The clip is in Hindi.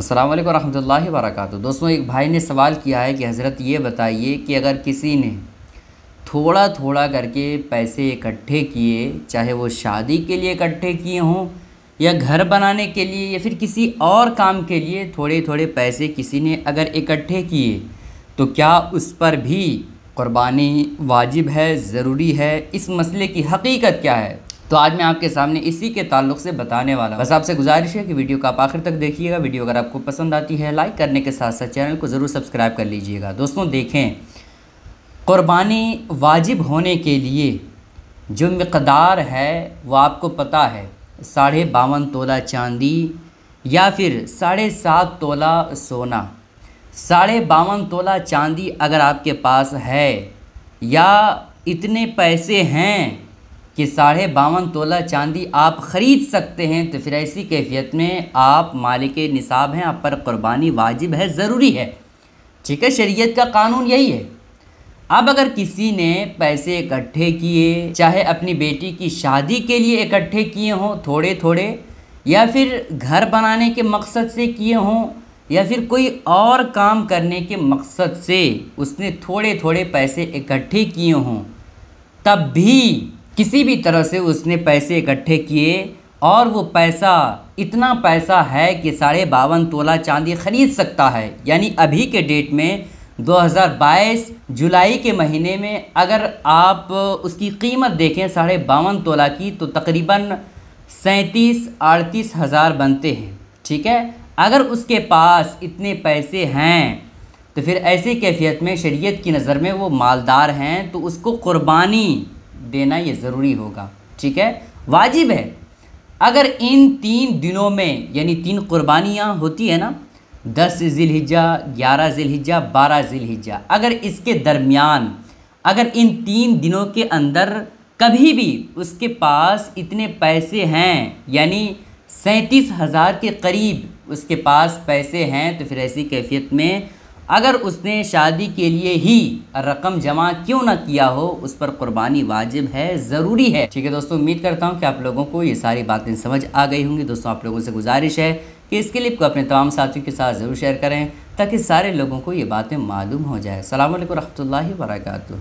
अल्लाम वरहमल वरक दोस्तों एक भाई ने सवाल किया है कि हज़रत ये बताइए कि अगर किसी ने थोड़ा थोड़ा करके पैसे इकट्ठे किए चाहे वो शादी के लिए इकट्ठे किए हों या घर बनाने के लिए या फिर किसी और काम के लिए थोड़े थोड़े पैसे किसी ने अगर इकट्ठे किए तो क्या उस पर भी क़ुरबानी वाजिब है ज़रूरी है इस मसले की हकीकत क्या है तो आज मैं आपके सामने इसी के ताल्लुक से बताने वाला हूँ बस आपसे गुजारिश है कि वीडियो को आप आखिर तक देखिएगा वीडियो अगर आपको पसंद आती है लाइक करने के साथ साथ चैनल को ज़रूर सब्सक्राइब कर लीजिएगा दोस्तों देखें क़ुरबानी वाजिब होने के लिए जो मकदार है वो आपको पता है साढ़े बावन तोला चांदी या फिर साढ़े सात तोला सोना साढ़े बावन तोला चांदी अगर आपके पास है या इतने पैसे हैं कि साढ़े बावन तोला चांदी आप ख़रीद सकते हैं तो फिर ऐसी कैफियत में आप मालिक निसाब हैं आप पर क़ुरबानी वाजिब है ज़रूरी है ठीक है शरीयत का कानून यही है अब अगर किसी ने पैसे इकट्ठे किए चाहे अपनी बेटी की शादी के लिए इकट्ठे किए हों थोड़े थोड़े या फिर घर बनाने के मकसद से किए हों या फिर कोई और काम करने के मकसद से उसने थोड़े थोड़े पैसे इकट्ठे किए हों तब भी किसी भी तरह से उसने पैसे इकट्ठे किए और वो पैसा इतना पैसा है कि साढ़े बावन तोला चांदी ख़रीद सकता है यानी अभी के डेट में 2022 जुलाई के महीने में अगर आप उसकी कीमत देखें साढ़े बावन तोला की तो तकरीबन सैंतीस अड़तीस हज़ार बनते हैं ठीक है अगर उसके पास इतने पैसे हैं तो फिर ऐसी कैफियत में शरीयत की नज़र में वो मालदार हैं तो उसको क़ुरबानी देना ये ज़रूरी होगा ठीक है वाजिब है अगर इन तीन दिनों में यानी तीन कुर्बानियाँ होती है ना दस ज़िलहिजा ग्यारह ज़िलहिजा बारह ज़िलहिजा अगर इसके दरमियान अगर इन तीन दिनों के अंदर कभी भी उसके पास इतने पैसे हैं यानी सैंतीस हज़ार के करीब उसके पास पैसे हैं तो फिर ऐसी कैफियत में अगर उसने शादी के लिए ही रकम जमा क्यों ना किया हो उस पर कुर्बानी वाजिब है ज़रूरी है ठीक है दोस्तों उम्मीद करता हूँ कि आप लोगों को ये सारी बातें समझ आ गई होंगी दोस्तों आप लोगों से गुजारिश है कि इस क्लिप को अपने तमाम साथियों के साथ ज़रूर शेयर करें ताकि सारे लोगों को ये बातें मालूम हो जाए अल्लाम वरहमल वर्का